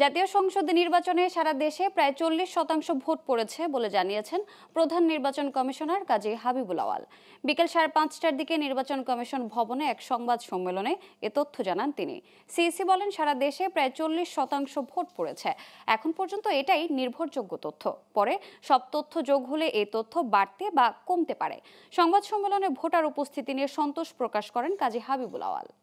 জাতীয় সংসদ নির্বাচনে সারা দেশে প্রায় চল্লিশ শতাংশ ভোট পড়েছে বলে জানিয়েছেন প্রধান নির্বাচন কমিশনার কাজী হাবিবুল আওয়াল বিকেল সাড়ে পাঁচটার দিকে নির্বাচন কমিশন ভবনে এক সংবাদ সম্মেলনে এ তথ্য জানান তিনি সিইসি বলেন সারা দেশে প্রায় চল্লিশ শতাংশ ভোট পড়েছে এখন পর্যন্ত এটাই নির্ভরযোগ্য তথ্য পরে সব তথ্য যোগ হলে এই তথ্য বাড়তে বা কমতে পারে সংবাদ সম্মেলনে ভোটার উপস্থিতি নিয়ে সন্তোষ প্রকাশ করেন কাজী হাবিবুল আওয়াল